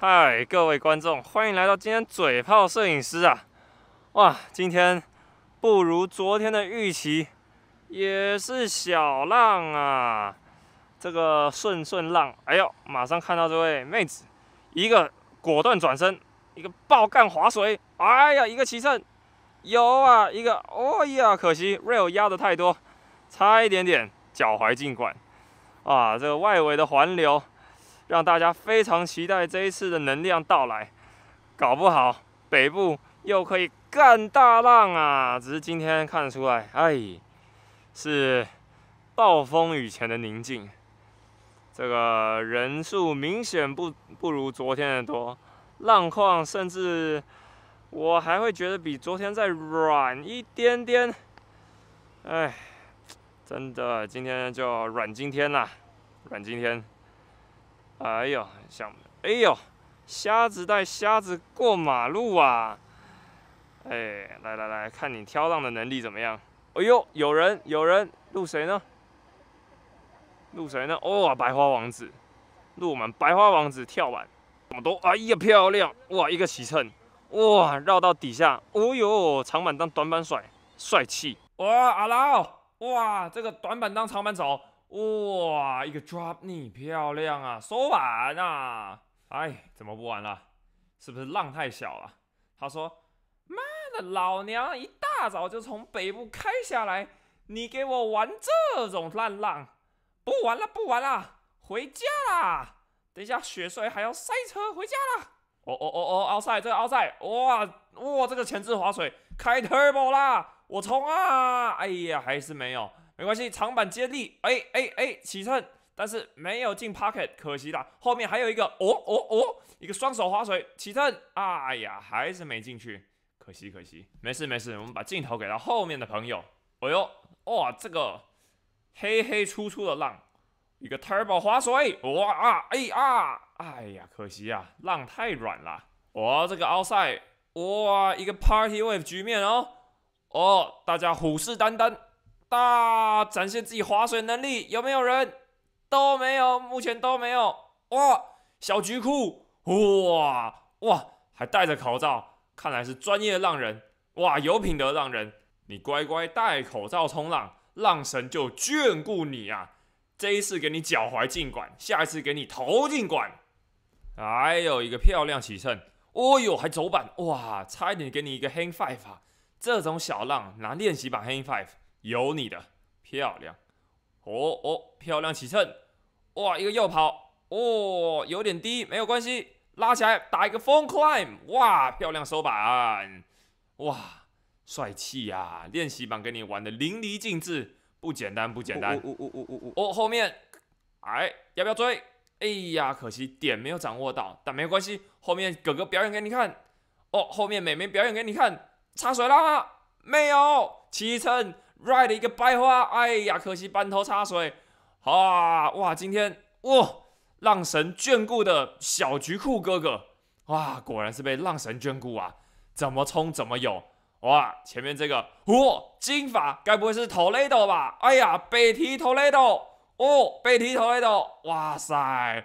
嗨，各位观众，欢迎来到今天嘴炮摄影师啊！哇，今天不如昨天的预期，也是小浪啊。这个顺顺浪，哎呦，马上看到这位妹子，一个果断转身，一个爆干划水，哎呀，一个起蹭，有啊，一个，哦呀，可惜 rail 压的太多，差一点点脚踝进管，啊，这个外围的环流。让大家非常期待这一次的能量到来，搞不好北部又可以干大浪啊！只是今天看出来，哎，是暴风雨前的宁静。这个人数明显不不如昨天的多，浪况甚至我还会觉得比昨天再软一点点。哎，真的，今天就软今天啦，软今天。哎呦，想，哎呦，瞎子带瞎子过马路啊！哎，来来来，看你挑浪的能力怎么样？哎呦，有人，有人，录谁呢？录谁呢？哦，白花王子，录们白花王子跳板，这么多，哎呀，漂亮，哇，一个起蹭，哇，绕到底下，哦呦，长板当短板甩，帅气，哇，阿拉哇，这个短板当长板走。哇，一个 drop 你漂亮啊，完啊！哎，怎么不玩了？是不是浪太小了？他说：“妈的，老娘一大早就从北部开下来，你给我玩这种烂浪，不玩了，不玩了，回家啦！等一下，雪帅还要塞车，回家啦！哦哦哦哦，奥赛，这个奥赛，哇哇，这个前置滑水，开 turbo 啦，我冲啊！哎呀，还是没有。”没关系，长板接力，哎哎哎，起蹭，但是没有进 pocket，可惜啦。后面还有一个，哦哦哦，一个双手划水起蹭，哎呀，还是没进去，可惜可惜。没事没事，我们把镜头给到后面的朋友。哎呦，哇，这个黑黑粗粗的浪，一个 turbo 划水，哇啊，哎啊，哎呀，可惜呀，浪太软了。哇，这个 outside，哇，一个 party wave 局面哦，哦，大家虎视眈眈。大展现自己划水能力，有没有人都没有，目前都没有哇！小菊库，哇哇，还戴着口罩，看来是专业浪人哇！有品德浪人，你乖乖戴口罩冲浪，浪神就眷顾你啊！这一次给你脚踝进管，下一次给你头进管，还有一个漂亮起蹭，哦哟，还走板哇！差一点给你一个 hand five 啊！这种小浪拿练习版 hand five。有你的漂亮，哦哦，漂亮起蹭，哇，一个右跑，哦，有点低，没有关系，拉起来打一个风 b 哇，漂亮收板，哇，帅气呀！练习版跟你玩的淋漓尽致，不简单不简单。呜呜呜呜呜哦，后面，哎，要不要追？哎呀，可惜点没有掌握到，但没关系，后面哥哥表演给你看，哦，后面妹妹表演给你看，插水啦？没有，起蹭。ride 一个白花，哎呀，可惜半头插水，好啊，哇，今天哇，浪神眷顾的小菊酷哥哥，哇，果然是被浪神眷顾啊，怎么冲怎么有，哇，前面这个哇，金发，该不会是 t o a d o 吧？哎呀，被提 a d o 哦，被提 a d o 哇塞，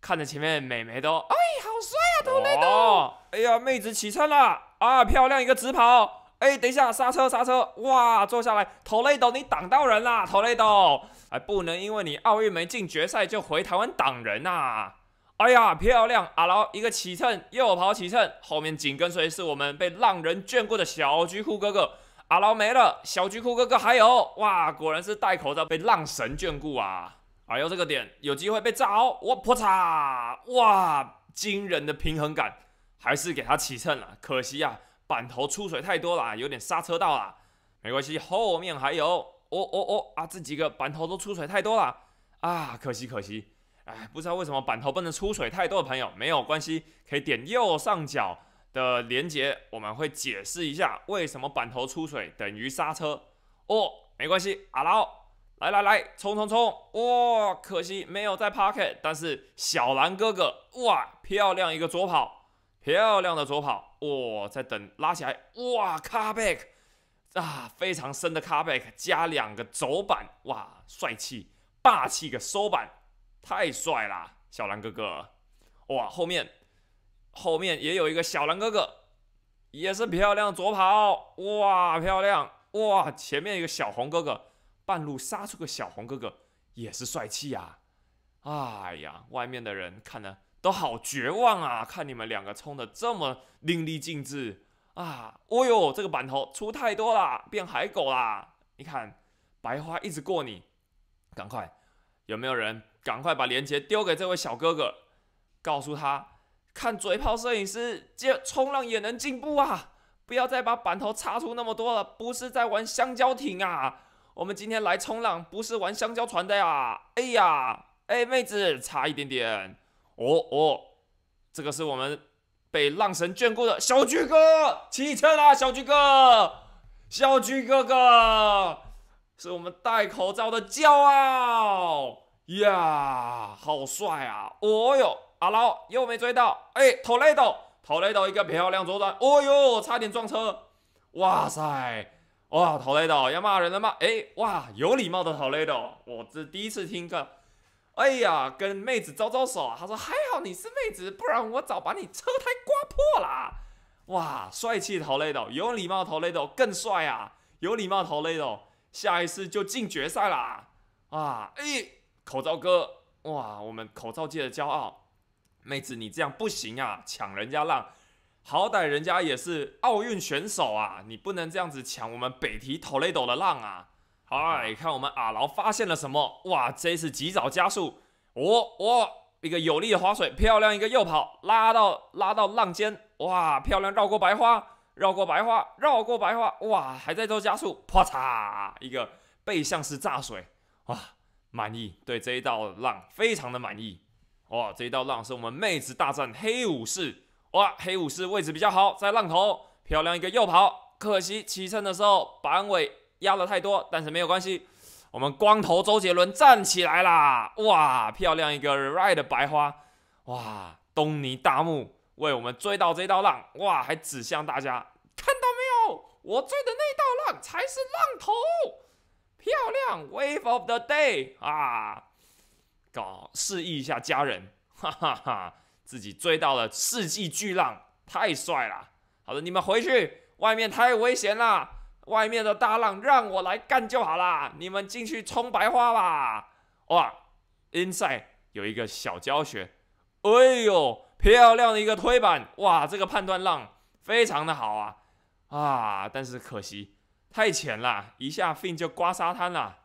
看着前面美眉都，哎，好帅啊，a d o 哎呀，妹子起身啦！啊，漂亮一个直跑。哎，等一下，刹车，刹车！哇，坐下来，头雷斗，你挡到人啦，头雷斗！哎，不能因为你奥运没进决赛就回台湾挡人呐！哎呀，漂亮！阿劳一个起蹭，又跑起蹭，后面紧跟随是我们被浪人眷顾的小菊库哥哥。阿劳没了，小菊库哥哥还有！哇，果然是戴口罩被浪神眷顾啊！哎呦，这个点有机会被炸哦！我破擦！哇，惊人的平衡感，还是给他起蹭了，可惜呀。板头出水太多了，有点刹车到了。没关系，后面还有。哦哦哦啊！这几个板头都出水太多了啊！可惜可惜。哎，不知道为什么板头不能出水太多的朋友，没有关系，可以点右上角的链接，我们会解释一下为什么板头出水等于刹车。哦，没关系。阿劳，来来来，冲冲冲！哇，可惜没有在 pocket，但是小蓝哥哥哇，漂亮一个左跑，漂亮的左跑。哇，在等拉起来，哇，car back 啊，非常深的 car back，加两个走板，哇，帅气霸气的个收板，太帅啦，小蓝哥哥，哇，后面后面也有一个小蓝哥哥，也是漂亮左跑，哇，漂亮哇，前面一个小红哥哥，半路杀出个小红哥哥，也是帅气呀，哎呀，外面的人看了。都好绝望啊！看你们两个冲的这么淋漓尽致啊！哦呦，这个板头出太多了，变海狗啦！你看，白花一直过你，赶快，有没有人赶快把链接丢给这位小哥哥，告诉他，看嘴炮摄影师，接冲浪也能进步啊！不要再把板头擦出那么多了，不是在玩香蕉艇啊！我们今天来冲浪，不是玩香蕉船的呀！哎呀，哎，妹子，差一点点。哦哦，这个是我们被浪神眷顾的小鞠哥骑车啦，小鞠哥，小鞠哥哥是我们戴口罩的骄傲呀，好帅啊！哦呦，阿劳又没追到，哎，陶雷到陶雷到一个漂亮左转，哦呦，差点撞车！哇塞，哇陶雷到，要骂人了吗？哎，哇，有礼貌的陶雷到，我这第一次听个。哎呀，跟妹子招招手啊！他说：“还好你是妹子，不然我早把你车胎刮破啦！哇，帅气头雷斗，有礼貌头雷斗更帅啊！有礼貌头雷斗，下一次就进决赛啦！啊，哎，口罩哥，哇，我们口罩界的骄傲，妹子你这样不行啊！抢人家浪，好歹人家也是奥运选手啊，你不能这样子抢我们北提头雷斗的浪啊！嗨，看我们阿劳发现了什么？哇，这次及早加速，哦哦，一个有力的划水，漂亮一个右跑，拉到拉到浪尖，哇，漂亮绕过白花，绕过白花，绕过白花，哇，还在做加速，啪嚓，一个背向式炸水，哇，满意，对这一道浪非常的满意，哇，这一道浪是我们妹子大战黑武士，哇，黑武士位置比较好，在浪头，漂亮一个右跑，可惜起身的时候板尾。压了太多，但是没有关系，我们光头周杰伦站起来啦！哇，漂亮一个 ride 白花，哇，东尼大木为我们追到这道浪，哇，还指向大家，看到没有？我追的那道浪才是浪头，漂亮，wave of the day 啊！搞示意一下家人，哈哈哈，自己追到了世纪巨浪，太帅了！好的，你们回去，外面太危险了。外面的大浪让我来干就好啦，你们进去冲白花吧。哇，inside 有一个小教学，哎呦，漂亮的一个推板，哇，这个判断浪非常的好啊啊！但是可惜太浅了，一下 fin 就刮沙滩了，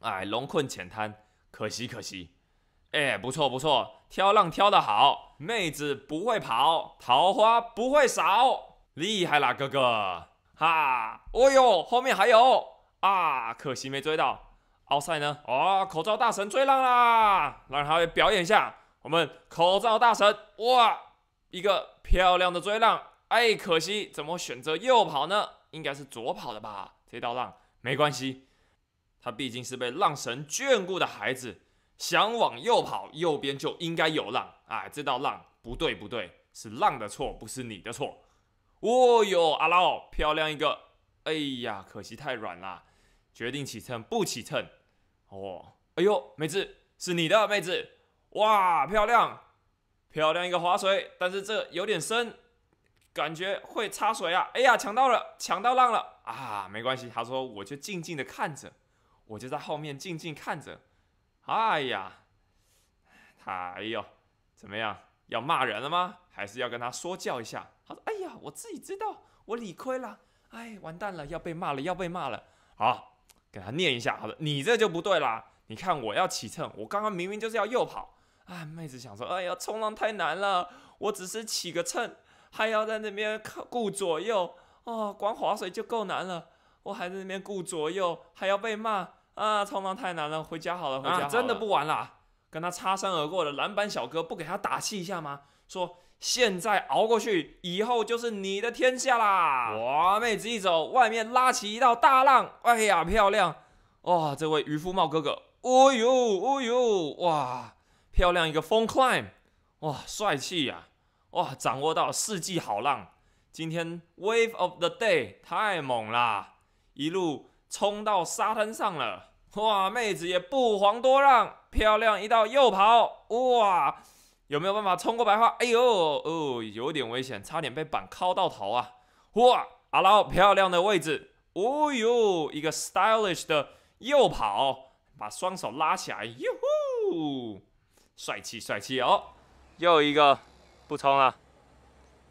哎，龙困浅滩，可惜可惜。哎，不错不错，挑浪挑得好，妹子不会跑，桃花不会少，厉害啦哥哥。哈，哦呦，后面还有啊，可惜没追到。奥赛呢？哦，口罩大神追浪啦，让他表演一下我们口罩大神。哇，一个漂亮的追浪。哎，可惜怎么选择右跑呢？应该是左跑的吧？这道浪没关系，他毕竟是被浪神眷顾的孩子，想往右跑，右边就应该有浪。哎，这道浪不对不对，是浪的错，不是你的错。哦哟，阿老漂亮一个！哎呀，可惜太软啦，决定起秤不起秤。哦，哎呦，妹子，是你的妹子，哇，漂亮，漂亮一个划水，但是这有点深，感觉会擦水啊。哎呀，抢到了，抢到浪了啊，没关系，他说我就静静的看着，我就在后面静静看着。哎呀，他哎呦，怎么样，要骂人了吗？还是要跟他说教一下？他说：“哎呀，我自己知道我理亏了，哎，完蛋了，要被骂了，要被骂了。好，给他念一下，他说：“你这就不对啦。你看，我要起蹭，我刚刚明明就是要右跑。哎，妹子想说，哎呀，冲浪太难了，我只是起个蹭，还要在那边顾左右。哦，光划水就够难了，我还在那边顾左右，还要被骂啊！冲浪太难了，回家好了，回家真的不玩啦。”跟他擦身而过的蓝板小哥，不给他打气一下吗？说。”现在熬过去，以后就是你的天下啦！哇，妹子一走，外面拉起一道大浪。哎呀，漂亮！哇，这位渔夫帽哥哥，哦呦，哦呦，哇，漂亮一个风 climb，哇，帅气呀！哇，掌握到世纪好浪，今天 wave of the day 太猛啦！一路冲到沙滩上了。哇，妹子也不遑多让，漂亮一道右跑，哇！有没有办法冲过白花？哎呦哦，有点危险，差点被板敲到头啊！哇，阿拉漂亮的位置，哦呦，一个 stylish 的右跑，把双手拉起来，呦呼，帅气帅气哦！又一个不冲了，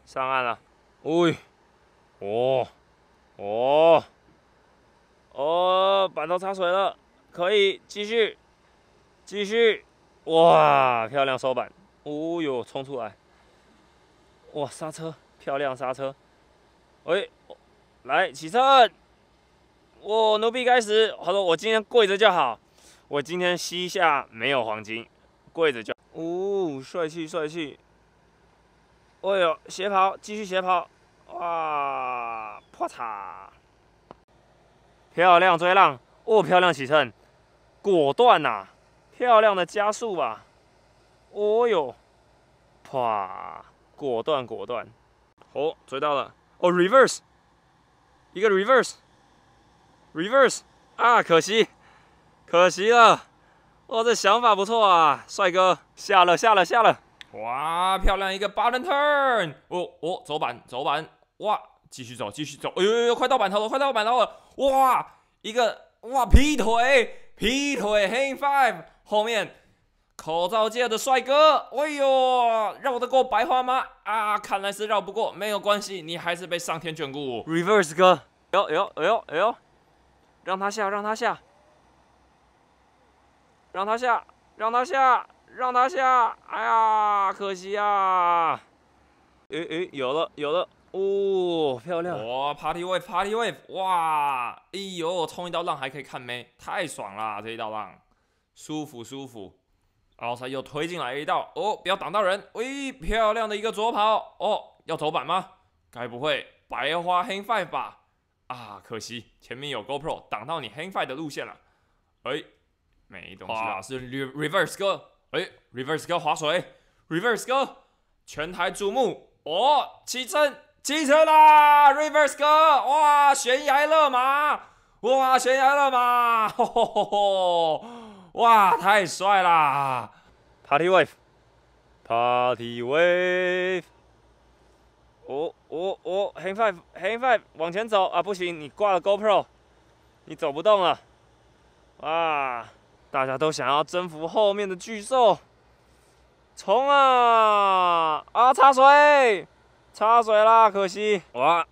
上岸了，哎，哦哦哦，板都插水了，可以继续继续，哇，漂亮收板！哦哟，冲出来！哇，刹车，漂亮刹车！哎，来起车。我奴婢开始，他说我今天跪着就好，我今天膝下没有黄金，跪着就。哦，帅气帅气！哎呦，斜跑，继续斜跑！哇，破擦！漂亮追浪！哦，漂亮起蹭，果断呐！漂亮的加速啊！哦哟，啪，果断果断，哦，追到了，哦，reverse，一个 reverse，reverse 啊，可惜，可惜了，哦，这想法不错啊，帅哥，下了下了下了，哇，漂亮一个八轮 turn，哦哦，走板走板，哇，继续走继续走，哎呦呦，快到板头了快到板头了，哇，一个哇劈腿劈腿 h a n g five，后面。口罩界的帅哥，哎呦，绕得过白花吗？啊，看来是绕不过。没有关系，你还是被上天眷顾。Reverse 哥，哎呦哎呦哎呦哎呦，让他下，让他下，让他下，让他下，让他下。哎呀，可惜呀。哎哎，有了有了，哦，漂亮！哇，Party Wave，Party Wave，哇，哎呦，冲一道浪还可以看妹，太爽了，这一道浪，舒服舒服。奥赛又推进来一道，哦，不要挡到人。喂，漂亮的一个左跑，哦，要走板吗？该不会白花黑 five 吧？啊，可惜前面有 GoPro 挡到你黑 five 的路线了。哎，没东西。啊，是 Reverse 哥！哎，Reverse 哥划水！Reverse 哥，全台瞩目！哦，起车，起车啦！Reverse 哥，哇，悬崖勒马！哇，悬崖勒马！吼吼吼吼！哇，太帅啦！Party wave，Party wave，我我我，Hang Five，Hang Five，往前走啊！不行，你挂了 Go Pro，你走不动了。哇，大家都想要征服后面的巨兽，冲啊！啊，插水，插水啦！可惜，哇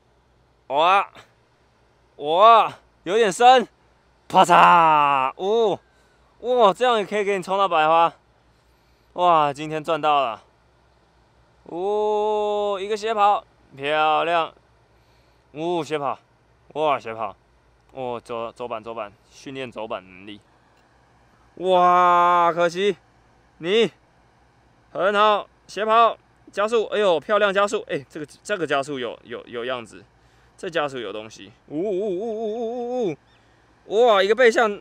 哇哇，有点深，啪嚓，呜。哇，这样也可以给你冲到百花！哇，今天赚到了！呜，一个斜跑，漂亮！呜，斜跑，哇，斜跑，哦，走走板走板，训练走板能力！哇，可惜，你很好，斜跑加速，哎呦，漂亮加速！哎，这个这个加速有有有样子，这加速有东西！呜呜呜呜呜呜呜！哇，一个背向。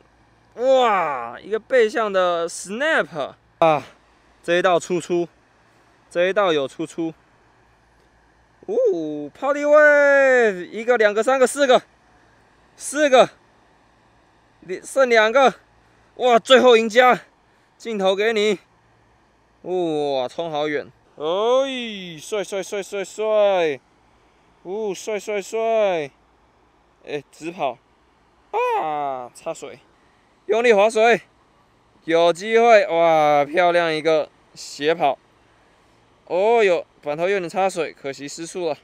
哇，一个背向的 snap 啊！这一道出出，这一道有出出。哦，跑位，一个、两个、三个、四个，四个，你剩两个。哇，最后赢家，镜头给你。哇，冲好远，哎，帅帅帅帅帅，哦，帅帅帅，哎，直跑，啊，插水。用力划水，有机会哇！漂亮一个斜跑，哦哟，板头有点擦水，可惜失速了。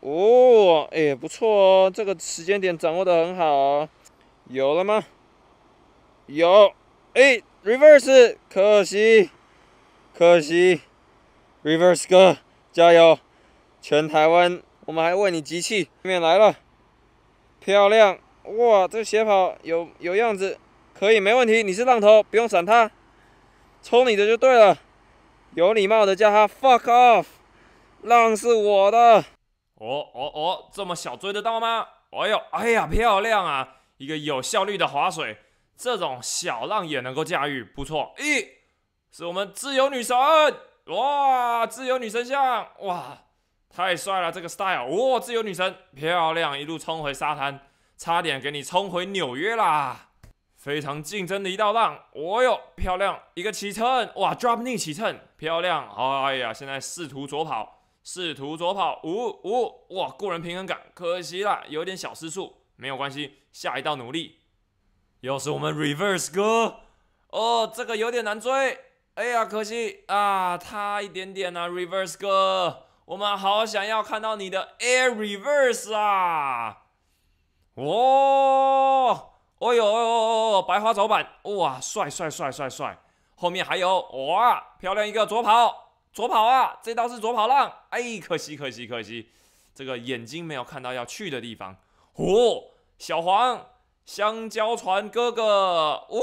哦，哎，不错哦，这个时间点掌握的很好。有了吗？有，哎，reverse，可惜，可惜，reverse 哥加油！全台湾，我们还为你集气。后面来了，漂亮哇！这斜跑有有样子。可以，没问题。你是浪头，不用闪他，冲你的就对了。有礼貌的叫他 “fuck off”，浪是我的。哦哦哦，这么小追得到吗？哎呦哎呀，漂亮啊！一个有效率的划水，这种小浪也能够驾驭，不错。咦，是我们自由女神，哇，自由女神像，哇，太帅了，这个 style，哇，自由女神，漂亮，一路冲回沙滩，差点给你冲回纽约啦。非常竞争的一道浪，哦哟，漂亮一个起蹭，哇，drop 逆起蹭，漂亮，哎呀，现在试图左跑，试图左跑，呜呜，哇，个人平衡感，可惜啦，有点小失速，没有关系，下一道努力，又是我们 reverse 哥，哦，这个有点难追，哎呀，可惜啊，差一点点啊，reverse 哥，我们好想要看到你的 air reverse 啊，哦。哦呦哦呦哦哦！白花走板，哇，帅帅帅帅帅！后面还有哇，漂亮一个左跑，左跑啊！这倒是左跑了，哎，可惜可惜可惜，这个眼睛没有看到要去的地方。哦，小黄香蕉船哥哥，哦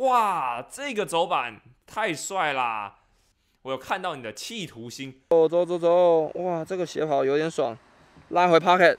哇，这个走板太帅啦！我有看到你的企图心哦，走走走，哇，这个斜跑有点爽，拉回 parket。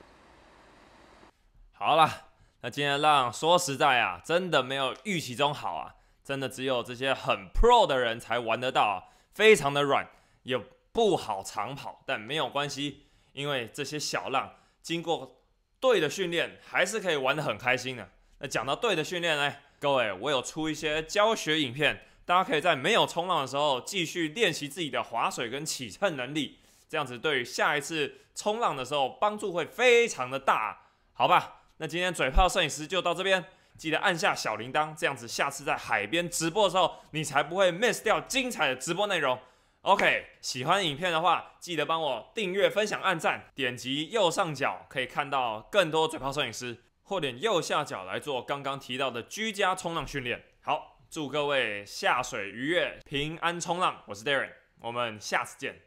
好了。那今天浪说实在啊，真的没有预期中好啊，真的只有这些很 pro 的人才玩得到，非常的软，也不好长跑，但没有关系，因为这些小浪经过对的训练，还是可以玩的很开心的。那讲到对的训练呢，各位，我有出一些教学影片，大家可以在没有冲浪的时候继续练习自己的划水跟起蹭能力，这样子对下一次冲浪的时候帮助会非常的大，好吧？那今天嘴炮摄影师就到这边，记得按下小铃铛，这样子下次在海边直播的时候，你才不会 miss 掉精彩的直播内容。OK，喜欢影片的话，记得帮我订阅、分享、按赞，点击右上角可以看到更多嘴炮摄影师，或点右下角来做刚刚提到的居家冲浪训练。好，祝各位下水愉悦、平安冲浪。我是 Darren，我们下次见